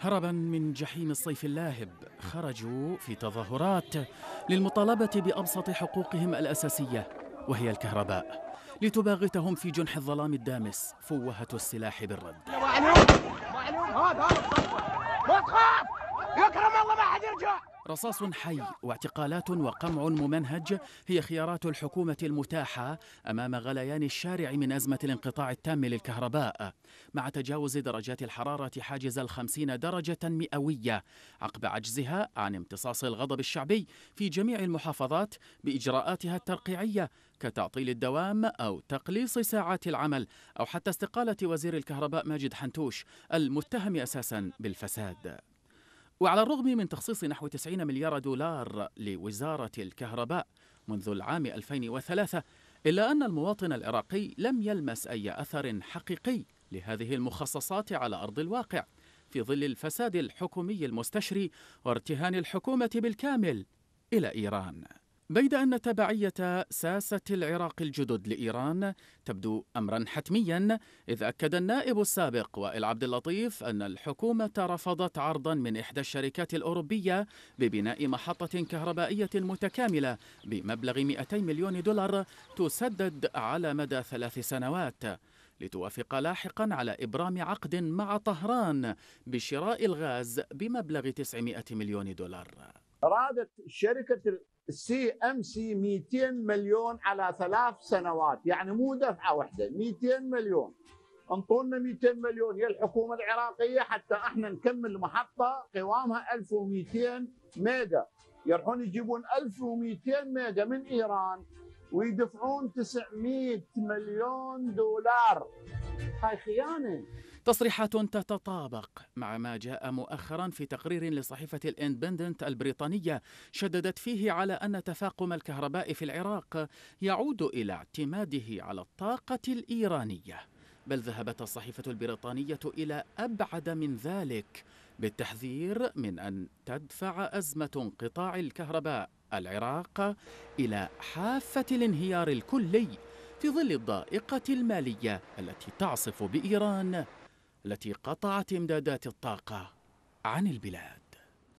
هربا من جحيم الصيف اللاهب خرجوا في تظاهرات للمطالبه بابسط حقوقهم الاساسيه وهي الكهرباء لتباغتهم في جنح الظلام الدامس فوهة السلاح بالرد معلوم معلوم هذا ما تخاف يكرم الله ما حد يرجع رصاص حي واعتقالات وقمع ممنهج هي خيارات الحكومة المتاحة أمام غليان الشارع من أزمة الانقطاع التام للكهرباء مع تجاوز درجات الحرارة حاجز الخمسين درجة مئوية عقب عجزها عن امتصاص الغضب الشعبي في جميع المحافظات بإجراءاتها الترقيعية كتعطيل الدوام أو تقليص ساعات العمل أو حتى استقالة وزير الكهرباء ماجد حنتوش المتهم أساسا بالفساد وعلى الرغم من تخصيص نحو 90 مليار دولار لوزارة الكهرباء منذ العام 2003 إلا أن المواطن العراقي لم يلمس أي أثر حقيقي لهذه المخصصات على أرض الواقع في ظل الفساد الحكومي المستشري وارتهان الحكومة بالكامل إلى إيران بيد أن تبعية ساسة العراق الجدد لإيران تبدو أمرا حتميا إذ أكد النائب السابق وائل عبد اللطيف أن الحكومة رفضت عرضا من إحدى الشركات الأوروبية ببناء محطة كهربائية متكاملة بمبلغ 200 مليون دولار تسدد على مدى ثلاث سنوات لتوافق لاحقا على إبرام عقد مع طهران بشراء الغاز بمبلغ 900 مليون دولار رادت شركه السي ام سي 200 مليون على ثلاث سنوات يعني مو دفعه واحده 200 مليون انطونا 200 مليون هي الحكومه العراقيه حتى احنا نكمل محطة قوامها 1200 ميجا يروحون يجيبون 1200 ميجا من ايران ويدفعون 900 مليون دولار هاي خيانة تصريحات تتطابق مع ما جاء مؤخرا في تقرير لصحيفة الاندبندنت البريطانية شددت فيه على أن تفاقم الكهرباء في العراق يعود إلى اعتماده على الطاقة الإيرانية بل ذهبت الصحيفة البريطانية إلى أبعد من ذلك بالتحذير من أن تدفع أزمة انقطاع الكهرباء العراق إلى حافة الانهيار الكلي في ظل الضائقة المالية التي تعصف بإيران التي قطعت إمدادات الطاقة عن البلاد